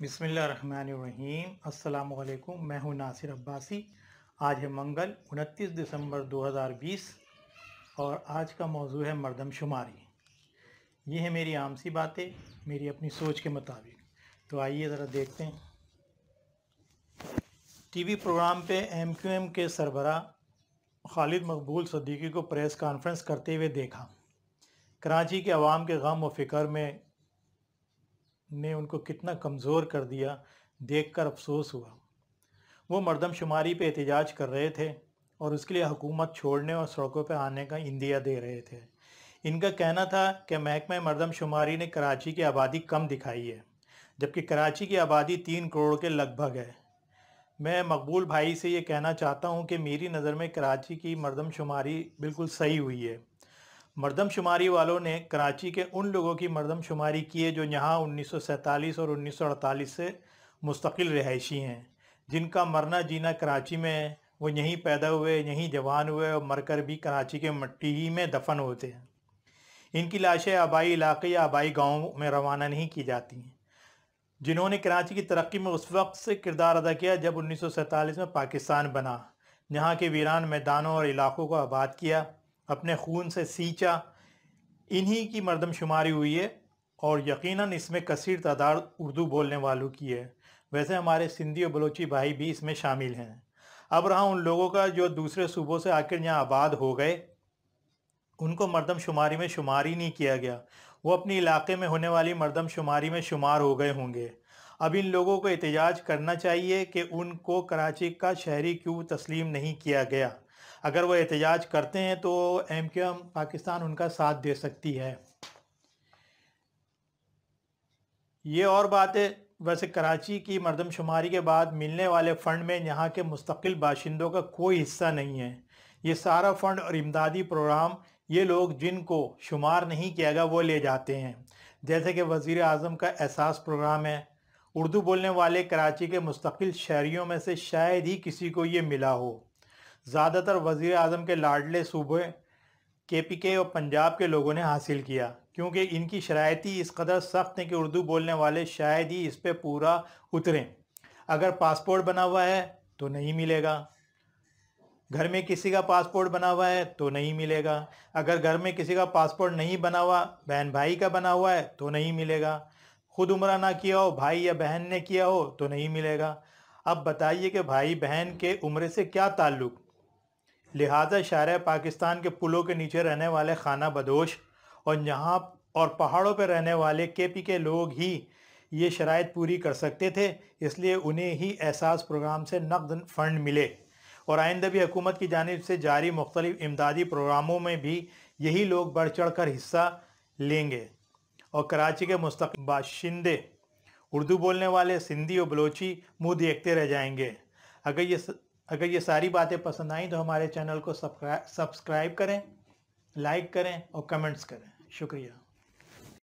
रहीम अल्लाम मैं हूं नासिर अब्बासी आज है मंगल 29 दिसंबर 2020 और आज का मौजू है मरदमशुमारी ये है मेरी आम सी बातें मेरी अपनी सोच के मुताबिक तो आइए ज़रा देखते हैं टीवी प्रोग्राम पे एमक्यूएम के सरबरा खालिद मकबूल सदीकी को प्रेस कॉन्फ्रेंस करते हुए देखा कराची के आवाम के गम व फिक्र में ने उनको कितना कमज़ोर कर दिया देखकर अफसोस हुआ वो मरदमशुमारी पे एहतजाज कर रहे थे और उसके लिए हुकूमत छोड़ने और सड़कों पर आने का इंदिया दे रहे थे इनका कहना था कि महकमा मरदमशुमारी ने कराची की आबादी कम दिखाई है जबकि कराची की आबादी तीन करोड़ के लगभग है मैं मकबूल भाई से ये कहना चाहता हूँ कि मेरी नज़र में कराची की मरदमशुमारी बिल्कुल सही हुई है मरदमशुमारी वालों ने कराची के उन लोगों की मरदमशुमारी की है जो यहाँ उन्नीस और उन्नीस से मुस्तकिल रहायशी हैं जिनका मरना जीना कराची में है वो यहीं पैदा हुए यहीं जवान हुए और मरकर भी कराची के मट्टी ही में दफन होते हैं इनकी लाशें आबाई इलाके या आबाई गाँव में रवाना नहीं की जाती हैं जिन्होंने कराची की तरक्की में उस वक्त से किरदार अदा किया जब उन्नीस में पाकिस्तान बना यहाँ के वीरान मैदानों और इलाकों को आबाद किया अपने खून से सींचा इन्हीं की मरदमशुमारी हुई है और यकीनन इसमें कसर तादाद उर्दू बोलने वालों की है वैसे हमारे सिंधी और बलोची भाई भी इसमें शामिल हैं अब रहा उन लोगों का जो दूसरे सूबों से आकर यहाँ आबाद हो गए उनको मरदम शुमारी में शुमार ही नहीं किया गया वो अपने इलाके में होने वाली मरदम शुमारी में शुमार हो गए होंगे अब इन लोगों को एहतजाज करना चाहिए कि उनको कराची का शहरी क्यों तस्लीम नहीं किया गया अगर वो एहतजाज करते हैं तो एम क्यू पाकिस्तान उनका साथ दे सकती है ये और बात है वैसे कराची की मरदमशुमारी के बाद मिलने वाले फ़ंड में यहाँ के मुस्तकिल बाशिंदों का कोई हिस्सा नहीं है ये सारा फ़ंड और इमदादी प्रोग्राम ये लोग जिनको शुमार नहीं किया गया वो ले जाते हैं जैसे कि वज़ी अजम का एहसास प्रोग्राम है उर्दू बोलने वाले कराची के मुस्तकिल शहरीों में से शायद ही किसी को ये मिला हो ज़्यादातर वज़ी अजम के लाडले सूबे के पी के और पंजाब के लोगों ने हासिल किया क्योंकि इनकी शरायती इस कदर सख्त हैं कि उर्दू बोलने वाले शायद ही इस पर पूरा उतरें अगर पासपोर्ट बना हुआ है तो नहीं मिलेगा घर में किसी का पासपोर्ट बना हुआ है तो नहीं मिलेगा अगर घर में किसी का पासपोर्ट नहीं बना हुआ बहन भाई का बना हुआ है तो नहीं मिलेगा खुद उम्र ना किया हो भाई या बहन ने किया हो तो नहीं मिलेगा अब बताइए कि भाई बहन के उम्र से क्या ताल्लुक़ लिहाजा शार पाकिस्तान के पुलों के नीचे रहने वाले खाना बदोश और यहाँ और पहाड़ों पर रहने वाले के पी के लोग ही ये शराइ पूरी कर सकते थे इसलिए उन्हें ही एहसास प्रोग्राम से नकद फ़ंड मिले और आइंदा भी हुकूमत की जानब से जारी मुख्तलिफ इमदादी प्रोग्रामों में भी यही लोग बढ़ चढ़ कर हिस्सा लेंगे और कराची के मुस्तक बाशिंदे उर्दू बोलने वाले सिंधी और बलोची मुँह देखते रह जाएंगे अगर ये अगर ये सारी बातें पसंद आई तो हमारे चैनल को सब्सक्राइब करें लाइक करें और कमेंट्स करें शुक्रिया